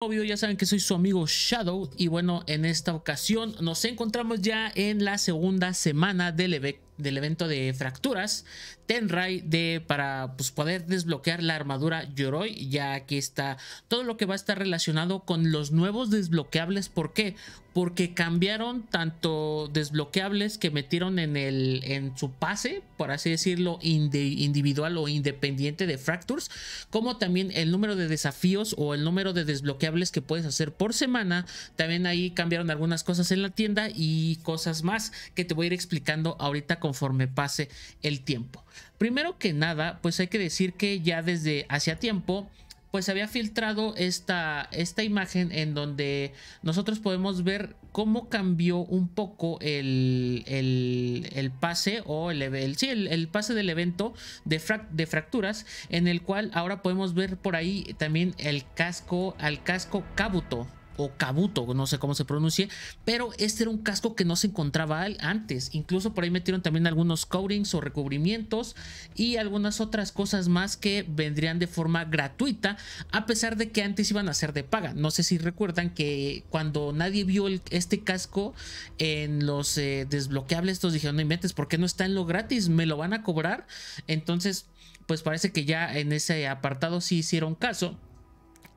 Obvio, ya saben que soy su amigo Shadow y bueno, en esta ocasión nos encontramos ya en la segunda semana del evento del evento de fracturas, Tenrai de para pues, poder desbloquear la armadura Yoroi, ya que está todo lo que va a estar relacionado con los nuevos desbloqueables. ¿Por qué? Porque cambiaron tanto desbloqueables que metieron en, el, en su pase, por así decirlo, individual o independiente de Fractures, como también el número de desafíos o el número de desbloqueables que puedes hacer por semana. También ahí cambiaron algunas cosas en la tienda y cosas más que te voy a ir explicando ahorita conforme pase el tiempo. Primero que nada, pues hay que decir que ya desde hacía tiempo pues había filtrado esta, esta imagen en donde nosotros podemos ver cómo cambió un poco el, el, el pase o el, el el, pase del evento de, de fracturas, en el cual ahora podemos ver por ahí también el casco, al casco Kabuto, o Kabuto, no sé cómo se pronuncie, pero este era un casco que no se encontraba antes. Incluso por ahí metieron también algunos coatings o recubrimientos y algunas otras cosas más que vendrían de forma gratuita, a pesar de que antes iban a ser de paga. No sé si recuerdan que cuando nadie vio este casco en los eh, desbloqueables, estos dijeron, no inventes, ¿por qué no está en lo gratis? ¿Me lo van a cobrar? Entonces, pues parece que ya en ese apartado sí hicieron caso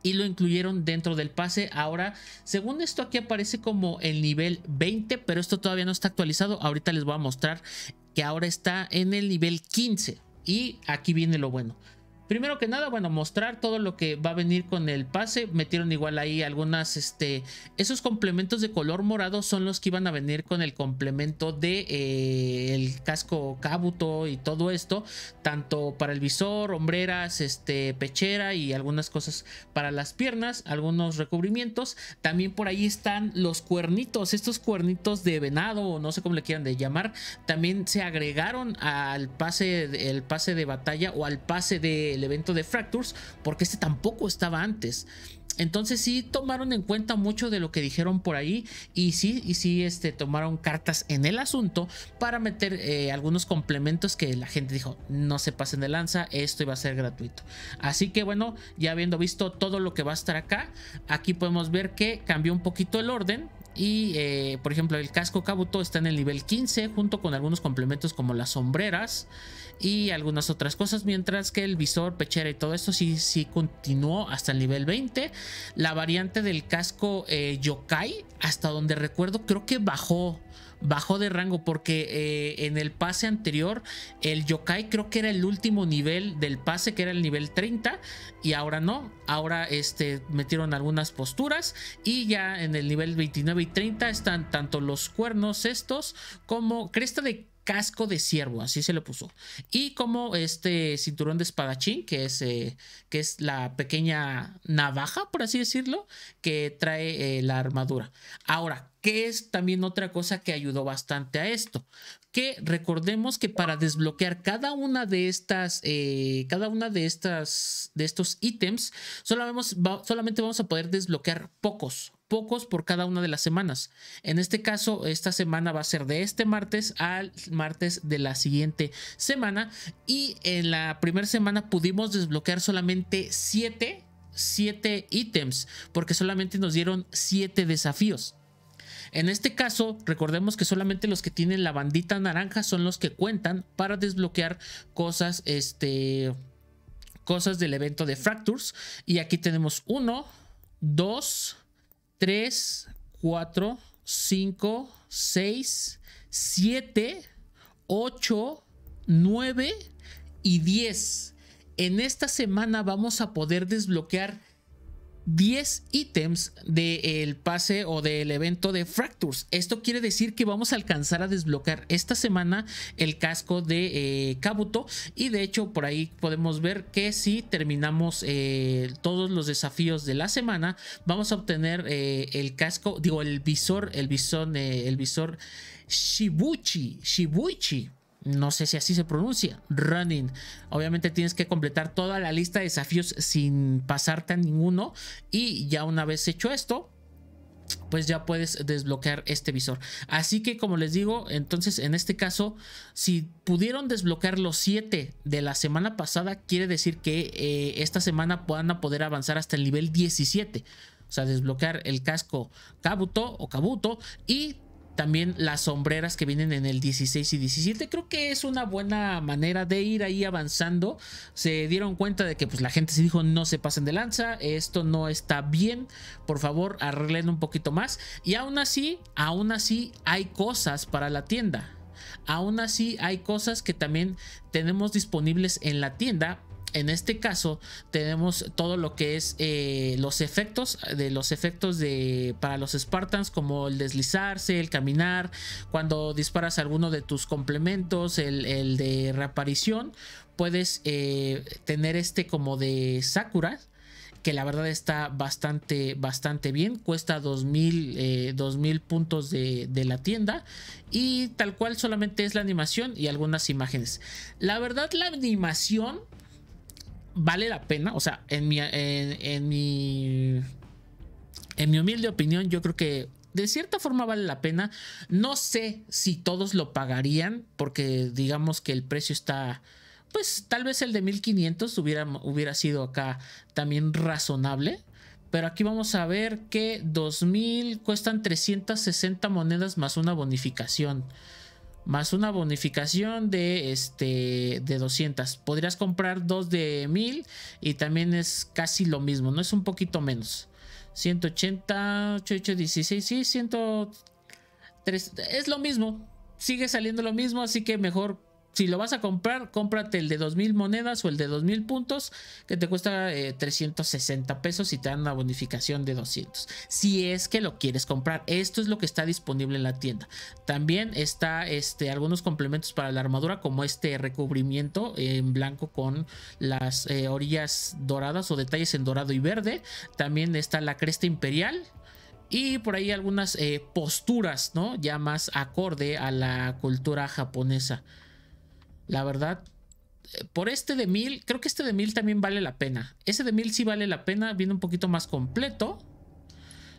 y lo incluyeron dentro del pase. Ahora, según esto aquí aparece como el nivel 20, pero esto todavía no está actualizado. Ahorita les voy a mostrar que ahora está en el nivel 15. Y aquí viene lo bueno. Primero que nada, bueno, mostrar todo lo que va a venir con el pase. Metieron igual ahí algunas, este, esos complementos de color morado son los que iban a venir con el complemento de eh, el casco cabuto y todo esto, tanto para el visor, hombreras, este, pechera y algunas cosas para las piernas, algunos recubrimientos. También por ahí están los cuernitos, estos cuernitos de venado o no sé cómo le quieran de llamar, también se agregaron al pase, el pase de batalla o al pase de evento de Fractures, porque este tampoco estaba antes. Entonces si tomaron en cuenta mucho de lo que dijeron por ahí y sí, y sí este, tomaron cartas en el asunto para meter eh, algunos complementos que la gente dijo, no se pasen de lanza, esto iba a ser gratuito. Así que bueno, ya habiendo visto todo lo que va a estar acá, aquí podemos ver que cambió un poquito el orden, y eh, por ejemplo, el casco Kabuto está en el nivel 15 junto con algunos complementos como las sombreras y algunas otras cosas, mientras que el visor, pechera y todo eso sí, sí continuó hasta el nivel 20. La variante del casco eh, Yokai, hasta donde recuerdo, creo que bajó bajó de rango porque eh, en el pase anterior el yokai creo que era el último nivel del pase que era el nivel 30 y ahora no, ahora este, metieron algunas posturas y ya en el nivel 29 y 30 están tanto los cuernos estos como cresta de casco de ciervo, así se le puso. Y como este cinturón de espadachín, que es, eh, que es la pequeña navaja, por así decirlo, que trae eh, la armadura. Ahora, que es también otra cosa que ayudó bastante a esto. Que recordemos que para desbloquear cada una de estas, eh, cada una de estas, de estos ítems, solamente, vamos a poder desbloquear pocos, pocos por cada una de las semanas. En este caso, esta semana va a ser de este martes al martes de la siguiente semana. Y en la primera semana pudimos desbloquear solamente siete 7 ítems, porque solamente nos dieron 7 desafíos. En este caso, recordemos que solamente los que tienen la bandita naranja son los que cuentan para desbloquear cosas, este, cosas del evento de Fractures. Y aquí tenemos 1, 2, 3, 4, 5, 6, 7, 8, 9 y 10. En esta semana vamos a poder desbloquear 10 ítems del pase o del evento de Fractures. Esto quiere decir que vamos a alcanzar a desbloquear esta semana el casco de eh, Kabuto. Y de hecho, por ahí podemos ver que si terminamos eh, todos los desafíos de la semana, vamos a obtener eh, el casco, digo, el visor, el visor, el visor Shibuchi. Shibuchi no sé si así se pronuncia, running. Obviamente tienes que completar toda la lista de desafíos sin pasarte a ninguno y ya una vez hecho esto, pues ya puedes desbloquear este visor. Así que como les digo, entonces en este caso, si pudieron desbloquear los 7 de la semana pasada, quiere decir que eh, esta semana Puedan poder avanzar hasta el nivel 17. O sea, desbloquear el casco Kabuto o Kabuto y también las sombreras que vienen en el 16 y 17. Creo que es una buena manera de ir ahí avanzando. Se dieron cuenta de que pues, la gente se dijo no se pasen de lanza. Esto no está bien. Por favor, arreglen un poquito más. Y aún así, aún así hay cosas para la tienda. Aún así hay cosas que también tenemos disponibles en la tienda en este caso tenemos todo lo que es eh, los efectos de los efectos de para los Spartans como el deslizarse, el caminar, cuando disparas alguno de tus complementos, el, de reaparición, puedes eh, tener este como de Sakura que la verdad está bastante, bastante bien. Cuesta 2000, eh, 2000 puntos de, de, la tienda. Y tal cual solamente es la animación y algunas imágenes. La verdad la animación vale la pena. O sea, en mi, en, mi, en mi humilde opinión, yo creo que de cierta forma vale la pena. No sé si todos lo pagarían, porque digamos que el precio está, pues tal vez el de 1500 hubiera, hubiera sido acá también razonable. Pero aquí vamos a ver que 2000 cuestan 360 monedas más una bonificación más una bonificación de este de 200. Podrías comprar dos de 1000 y también es casi lo mismo, no es un poquito menos. 180, 88, 16, sí, 103. Es lo mismo, sigue saliendo lo mismo, así que mejor si lo vas a comprar, cómprate el de 2000 monedas o el de 2000 puntos que te cuesta 360 eh, pesos y te dan una bonificación de 200. Si es que lo quieres comprar, esto es lo que está disponible en la tienda. También está este, algunos complementos para la armadura como este recubrimiento en blanco con las eh, orillas doradas o detalles en dorado y verde. También está la cresta imperial y por ahí algunas eh, posturas, ¿no? Ya más acorde a la cultura japonesa. La verdad, eh, por este de 1000, creo que este de 1000 también vale la pena. Ese de 1000 sí vale la pena, viene un poquito más completo.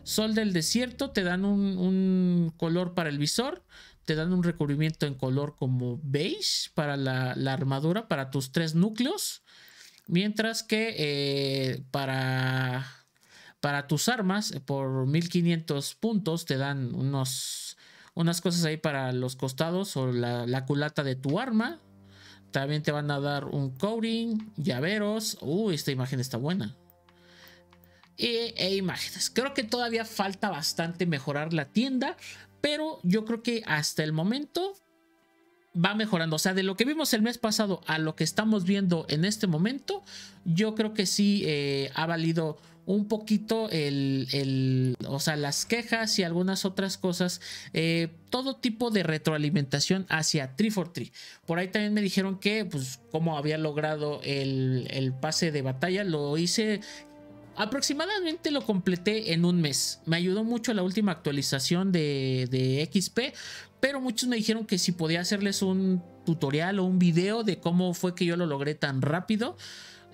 Sol del desierto, te dan un, color para el visor, te dan un recubrimiento en color como beige para la, armadura, para tus tres núcleos. Mientras que eh, para, para tus armas, eh, por 1500 puntos, te dan unos, unas cosas ahí para los costados o la, la culata de tu arma también te van a dar un coding, llaveros. Uy, esta imagen está buena. E, e, imágenes. Creo que todavía falta bastante mejorar la tienda, pero yo creo que hasta el momento va mejorando. O sea, de lo que vimos el mes pasado a lo que estamos viendo en este momento, yo creo que sí eh, ha valido un poquito el, el, o sea, las quejas y algunas otras cosas, eh, todo tipo de retroalimentación hacia 343. Por ahí también me dijeron que, pues, como había logrado el, el pase de batalla, lo hice aproximadamente lo completé en un mes. Me ayudó mucho la última actualización de, de, XP, pero muchos me dijeron que si podía hacerles un tutorial o un video de cómo fue que yo lo logré tan rápido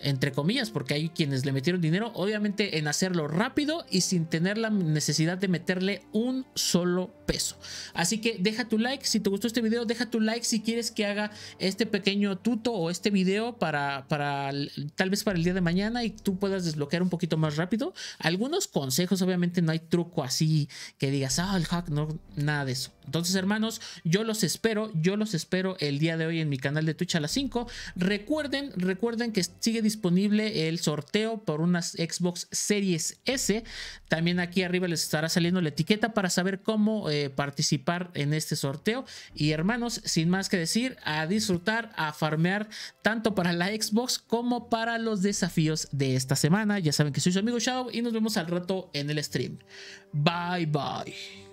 entre comillas, porque hay quienes le metieron dinero, obviamente en hacerlo rápido y sin tener la necesidad de meterle un solo peso. Así que deja tu like si te gustó este video, deja tu like si quieres que haga este pequeño tuto o este video para, para tal vez para el día de mañana y tú puedas desbloquear un poquito más rápido. Algunos consejos, obviamente no hay truco así que digas, ah, el hack, no, nada de eso. Entonces, hermanos, yo los espero, yo los espero el día de hoy en mi canal de Twitch a las 5. Recuerden, recuerden que sigue disponible el sorteo por unas Xbox Series S. También aquí arriba les estará saliendo la etiqueta para saber cómo eh, participar en este sorteo. Y hermanos, sin más que decir, a disfrutar, a farmear tanto para la Xbox como para los desafíos de esta semana. Ya saben que soy su amigo Shadow y nos vemos al rato en el stream. Bye bye.